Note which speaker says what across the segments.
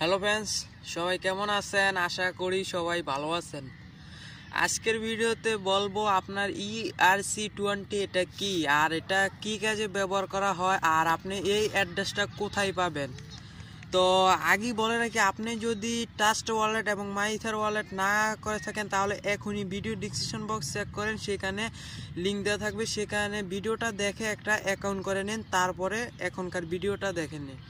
Speaker 1: hello friends সবাই কেমন আছেন আশা করি সবাই ভালো আছেন আজকের ভিডিওতে বলবো আপনার ইআরসি e টোয়েন্টি এটা কি আর এটা কি কাজে ব্যবহার করা হয় আর আপনি এই অ্যাড্রেসটা কোথায় পাবেন তো আগে বলে রাখি আপনি যদি টাস্ট ওয়ালেট এবং মাইথার ওয়ালেট না করে থাকেন তাহলে এখনই ভিডিও ডিসক্রিপশন বক্স চেক করেন সেখানে লিঙ্ক দেওয়া থাকবে সেখানে ভিডিওটা দেখে একটা অ্যাকাউন্ট করে নিন তারপরে এখনকার ভিডিওটা দেখে নিন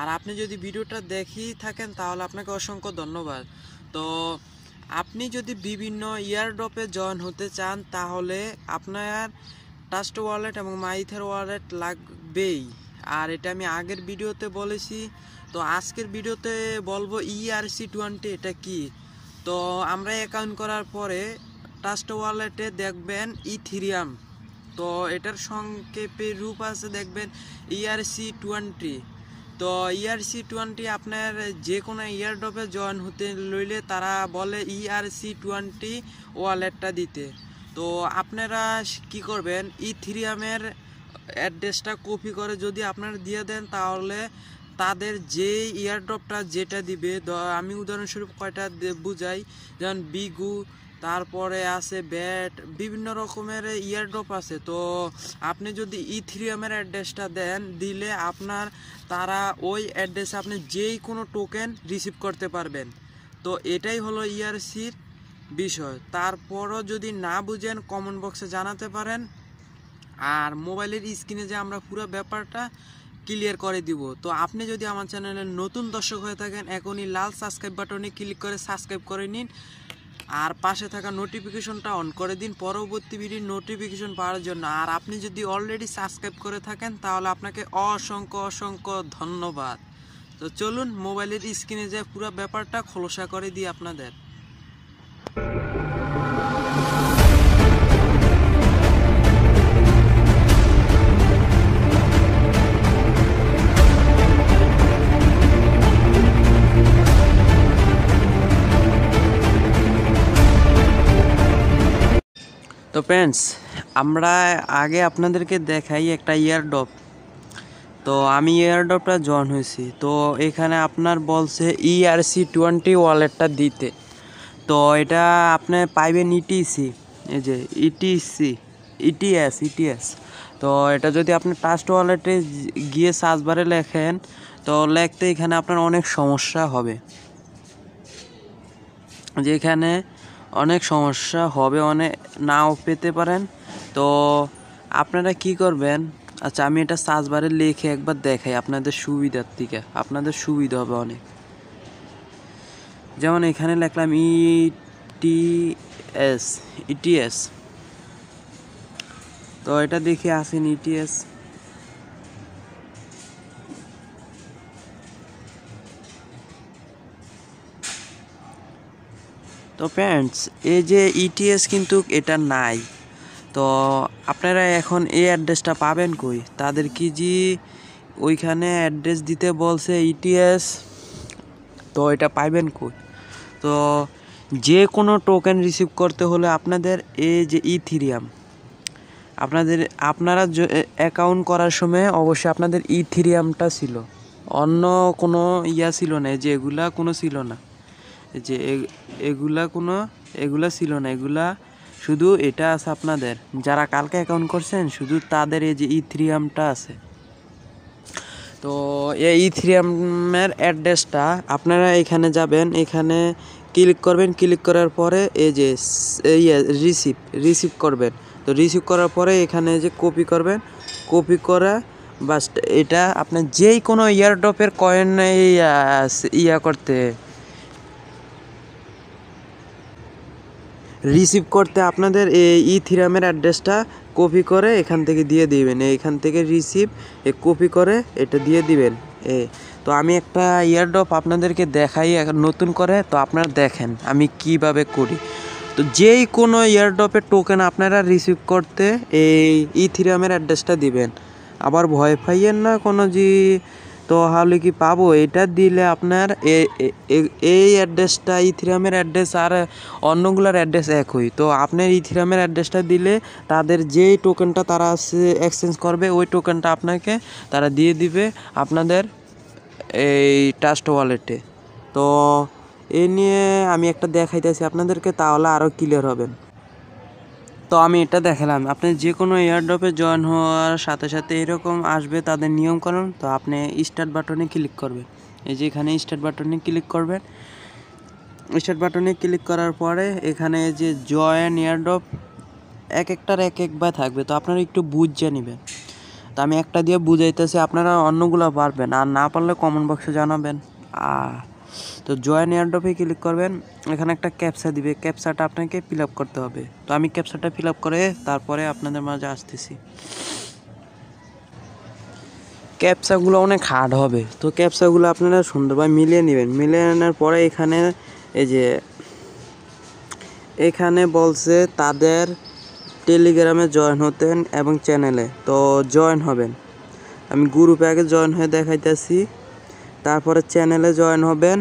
Speaker 1: আর আপনি যদি ভিডিওটা দেখি থাকেন তাহলে আপনাকে অসংখ্য ধন্যবাদ তো আপনি যদি বিভিন্ন ইয়ারড্রপে জয়েন হতে চান তাহলে আপনার টাস্ট ওয়ালেট এবং মাইথের ওয়ালেট লাগবেই আর এটা আমি আগের ভিডিওতে বলেছি তো আজকের ভিডিওতে বলবো ইআরসি e টোয়েন্টি এটা কি তো আমরা অ্যাকাউন্ট করার পরে টাস্ট ওয়ালেটে দেখবেন ইথিরিয়াম তো এটার সংক্ষেপে রূপ আছে দেখবেন ইআরসি e টোয়েন্টি তো ইআরসি e টোয়েন্টি আপনার যে কোনো ইয়ারড্রপে জয়েন হতে লইলে তারা বলে ইআরসি টোয়েন্টি ওয়ালেটটা দিতে তো আপনারা কি করবেন ই ইথিরিয়ামের অ্যাড্রেসটা কপি করে যদি আপনারা দিয়ে দেন তাহলে তাদের যে ইয়ারড্রপটা e যেটা দিবে আমি উদাহরণস্বরূপ কয়টা বুঝাই যেমন বিগু তারপরে আছে ব্যাট বিভিন্ন রকমের ড্রপ আছে তো আপনি যদি ইথিরিয়ামের অ্যাড্রেসটা দেন দিলে আপনার তারা ওই অ্যাড্রেসে আপনি যেই কোনো টোকেন রিসিভ করতে পারবেন তো এটাই হলো ইয়ারসির e বিষয় তারপরও যদি না বুঝেন কমেন্ট বক্সে জানাতে পারেন আর মোবাইলের স্ক্রিনে যে আমরা পুরো ব্যাপারটা ক্লিয়ার করে দিব তো আপনি যদি আমার চ্যানেলে নতুন দর্শক হয়ে থাকেন এখনই লাল সাবস্ক্রাইব বাটনে ক্লিক করে সাবস্ক্রাইব করে নিন আর পাশে থাকা নোটিফিকেশনটা অন করে দিন পরবর্তী ভিডিও নোটিফিকেশন পাওয়ার জন্য আর আপনি যদি অলরেডি সাবস্ক্রাইব করে থাকেন তাহলে আপনাকে অসংখ্য অসংখ্য ধন্যবাদ তো চলুন মোবাইলের স্ক্রিনে যায় পুরো ব্যাপারটা খোলসা করে দিই আপনাদের ফ্রেন্ডস আমরা আগে আপনাদেরকে দেখাই একটা ইয়ারডপ তো আমি ইয়ারডপটা জয়েন হয়েছি তো এখানে আপনার বলছে ইআরসি টোয়েন্টি ওয়ালেটটা দিতে তো এটা আপনি পাইবেন ইটিসি e এই যে ইটিসি ইটিএস ইটিএস তো এটা যদি আপনি টাস্ট ওয়ালেটে গিয়ে সার্চবারে লেখেন তো লেখতে এখানে আপনার অনেক সমস্যা হবে যেখানে অনেক সমস্যা হবে অনেক নাও পেতে পারেন তো আপনারা কি করবেন আচ্ছা আমি এটা সার্চবারে লিখে একবার দেখাই আপনাদের সুবিধার দিকে আপনাদের সুবিধা হবে অনেক যেমন এখানে লিখলাম ইটিএস e ইটিএস e তো এটা দেখে আসেন ইটিএস e তো প্যান্টস এই যে ইটিএস e কিন্তু এটা নাই তো আপনারা এখন এই অ্যাড্রেসটা পাবেন কই তাদের কি জি ওইখানে অ্যাড্রেস দিতে বলছে ইটিএস e তো এটা পাইবেন কই তো যে কোনো টোকেন রিসিভ করতে হলে আপনাদের এই যে ইথিরিয়াম e আপনাদের আপনারা অ্যাকাউন্ট করার সময় অবশ্যই আপনাদের ইথিরিয়ামটা ছিল অন্য কোনো ইয়া ছিল না যে এগুলা কোনো ছিল না যে এগুলা কোনো এগুলা ছিল না এগুলা শুধু এটা আছে আপনাদের যারা কালকে অ্যাকাউন্ট করছেন শুধু তাদের এই যে ইথ্রিয়ামটা আছে তো এই ইথ্রিয়ামের অ্যাড্রেসটা আপনারা এখানে যাবেন এখানে ক্লিক করবেন ক্লিক করার পরে এই যে ইয়ে রিসিভ রিসিভ করবেন তো রিসিভ করার পরে এখানে যে কপি করবেন কপি করা বাস এটা আপনার যেই কোনো ইয়ারডপের কয়েন ইয়া করতে রিসিভ করতে আপনাদের এই ই থিরামের অ্যাড্রেসটা কপি করে এখান থেকে দিয়ে দিবেন এখান থেকে রিসিভ এ কপি করে এটা দিয়ে দিবেন এ তো আমি একটা ইয়ারড্রপ আপনাদেরকে দেখাই নতুন করে তো আপনারা দেখেন আমি কিভাবে করি তো যেই কোনো ইয়ারড্রপের টোকেন আপনারা রিসিভ করতে এই ইথিরামের অ্যাড্রেসটা দিবেন আবার ভয় ফাইয়ের না কোনো যে তো তাহলে কি পাবো এটা দিলে আপনার এই অ্যাড্রেসটা ইথিরামের অ্যাড্রেস আর অন্যগুলোর অ্যাড্রেস একই তো আপনার ইথিরামের অ্যাড্রেসটা দিলে তাদের যেই টোকেনটা তারা এক্সচেঞ্জ করবে ওই টোকেনটা আপনাকে তারা দিয়ে দিবে আপনাদের এই ট্রাস্ট ওয়ালেটে তো এ নিয়ে আমি একটা দেখাইতেছি আপনাদেরকে তাহলে আরও ক্লিয়ার হবেন তো আমি এটা দেখালাম আপনি যে কোনো এয়ারড্রপে জয়েন হওয়ার সাথে সাথে এরকম আসবে তাদের নিয়মকানুন তো আপনি স্টার্ট বাটনে ক্লিক করবেন এই যে এখানে স্টার্ট বাটনে ক্লিক করবেন স্টার্ট বাটনে ক্লিক করার পরে এখানে যে জয়েন এয়ারড্রপ এক একটার এক একবার থাকবে তো আপনারা একটু বুঝে নেবেন তো আমি একটা দিয়ে বুঝাইতেছি আপনারা অন্যগুলো পারবেন আর না পারলে কমেন্ট বক্সে জানাবেন আর তো জয়েন এয়ারড্রপে ক্লিক করবেন এখানে একটা ক্যাপসা দিবে ক্যাপসাটা আপনাকে ফিল করতে হবে তো আমি ক্যাপসাটা ফিল করে তারপরে আপনাদের মাঝে আসতেছি ক্যাপসাগুলো অনেক হার্ড হবে তো ক্যাপসাগুলো আপনারা সুন্দরভাবে মিলিয়ে নেবেন মিলিয়ে আনার পরে এখানে এই যে এখানে বলছে তাদের টেলিগ্রামে জয়েন হতেন এবং চ্যানেলে তো জয়েন হবেন আমি গ্রুপে আগে জয়েন হয়ে দেখাইতেছি তারপরে চ্যানেলে জয়েন হবেন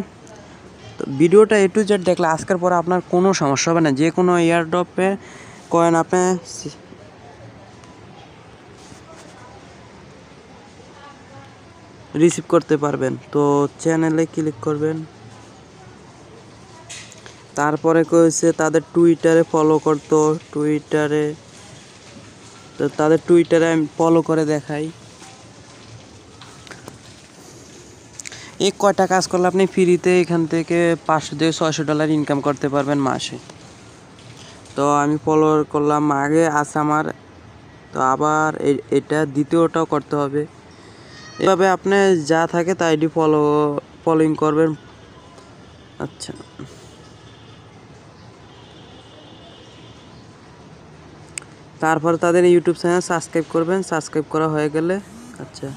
Speaker 1: তো ভিডিওটা এ টু জেড দেখলে আজকের পরে আপনার কোনো সমস্যা হবে না যে কোনো ড্রপে কয়েন আপনি রিসিভ করতে পারবেন তো চ্যানেলে ক্লিক করবেন তারপরে কয়েছে তাদের টুইটারে ফলো করতো টুইটারে তো তাদের টুইটারে আমি ফলো করে দেখাই এই কয়টা কাজ করলে আপনি ফ্রিতে এখান থেকে পাঁচশো থেকে ছয়শো ডলার ইনকাম করতে পারবেন মাসে তো আমি ফলো করলাম আগে আছে আমার তো আবার এটা দ্বিতীয়টাও করতে হবে এভাবে আপনি যা থাকে তা আইডি ফলো ফলোইং করবেন আচ্ছা তারপর তাদের ইউটিউব চ্যানেল সাবস্ক্রাইব করবেন সাবস্ক্রাইব করা হয়ে গেলে আচ্ছা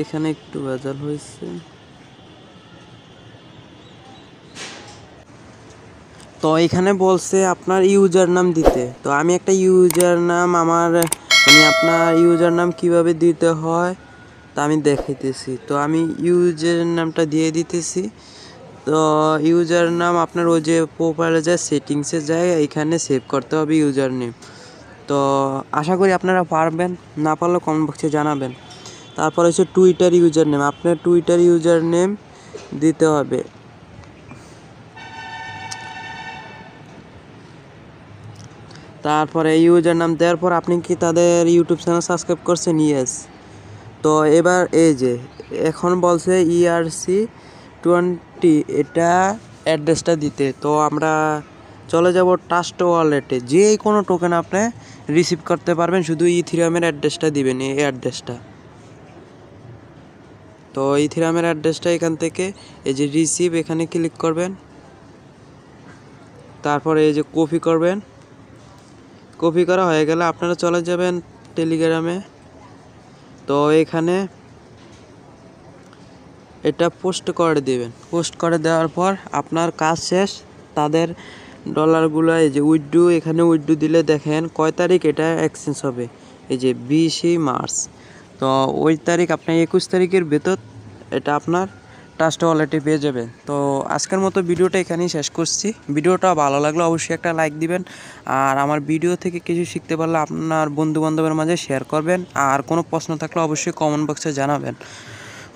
Speaker 1: এখানে একটু ভেজাল হয়েছে তো এখানে বলছে আপনার ইউজার নাম দিতে তো আমি একটা ইউজার নাম আমার আমি মানে আপনার ইউজার নাম কিভাবে দিতে হয় তা আমি দেখাইতেছি তো আমি ইউজার নামটা দিয়ে দিতেছি তো ইউজার নাম আপনার ওই যে প্রোফাইলে যায় সেটিংসে যায় এখানে সেভ করতে হবে ইউজার নেম তো আশা করি আপনারা পারবেন না পারলে কমেন্ট বক্সে জানাবেন তারপর হচ্ছে টুইটার ইউজার নেম আপনার টুইটার ইউজার নেম দিতে হবে তারপরে ইউজার নাম দেওয়ার পর আপনি কি তাদের ইউটিউব চ্যানেল সাবস্ক্রাইব করছেন ইয়েস তো এবার এই যে এখন বলছে ইআরসি e টোয়েন্টি এটা অ্যাড্রেসটা দিতে তো আমরা চলে যাব টাস্ট ওয়ালেটে যে কোনো টোকেন আপনি রিসিভ করতে পারবেন শুধু ইথিরামের অ্যাড্রেসটা দিবেন এই অ্যাড্রেসটা তো ইথিরামের অ্যাড্রেসটা এখান থেকে এই যে রিসিভ এখানে ক্লিক করবেন তারপরে এই যে কপি করবেন কপি করা হয়ে গেলে আপনারা চলে যাবেন টেলিগ্রামে তো এখানে এটা পোস্ট করে দেবেন পোস্ট করে দেওয়ার পর আপনার কাজ শেষ তাদের ডলারগুলো এই যে উইডু এখানে উইডু দিলে দেখেন কয় তারিখ এটা এক্সচেঞ্জ হবে এই যে বিশে মার্চ তো ওই তারিখ আপনার একুশ তারিখের ভেতর এটা আপনার ট্রাস্ট অলরেডি পেয়ে যাবে তো আজকের মতো ভিডিওটা এখানেই শেষ করছি ভিডিওটা ভালো লাগলে অবশ্যই একটা লাইক দিবেন আর আমার ভিডিও থেকে কিছু শিখতে পারলে আপনার বন্ধুবান্ধবের মাঝে শেয়ার করবেন আর কোনো প্রশ্ন থাকলে অবশ্যই কমেন্ট বক্সে জানাবেন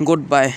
Speaker 1: গুড বাই